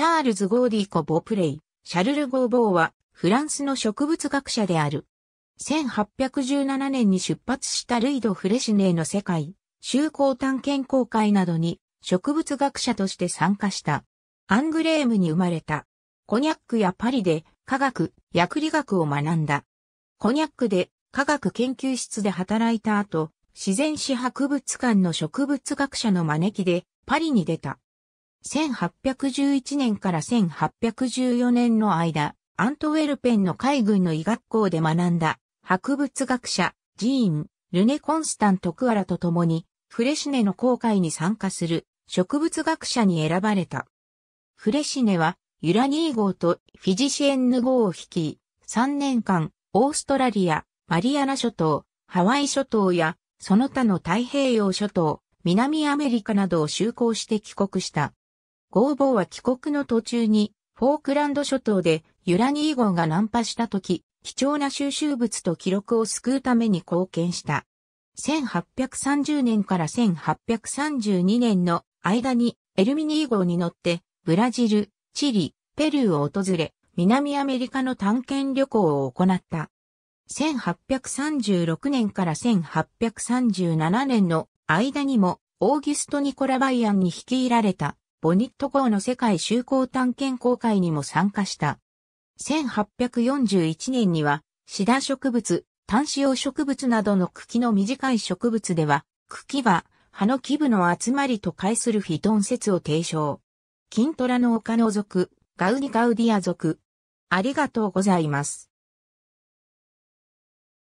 チャールズ・ゴーディコ・ボプレイ、シャルル・ゴーボーは、フランスの植物学者である。1817年に出発したルイド・フレシネーの世界、修行探検公会などに、植物学者として参加した。アングレームに生まれた。コニャックやパリで、科学、薬理学を学んだ。コニャックで、科学研究室で働いた後、自然史博物館の植物学者の招きで、パリに出た。1811年から1814年の間、アントウェルペンの海軍の医学校で学んだ博物学者、ジーン、ルネ・コンスタント・クアラと共に、フレシネの航海に参加する植物学者に選ばれた。フレシネは、ユラニー号とフィジシエンヌ号を率い、3年間、オーストラリア、マリアナ諸島、ハワイ諸島や、その他の太平洋諸島、南アメリカなどを就航して帰国した。ゴーボーは帰国の途中に、フォークランド諸島でユラニー号が難破した時、貴重な収集物と記録を救うために貢献した。1830年から1832年の間にエルミニー号に乗ってブラジル、チリ、ペルーを訪れ南アメリカの探検旅行を行った。1836年から1837年の間にもオーギュスト・ニコラ・バイアンに率いられたボニット号の世界就航探検公開にも参加した。1841年には、シダ植物、単子葉植物などの茎の短い植物では、茎は葉の基部の集まりと介するフィトン説を提唱。金トラの丘の族、ガウニガウディア族。ありがとうございます。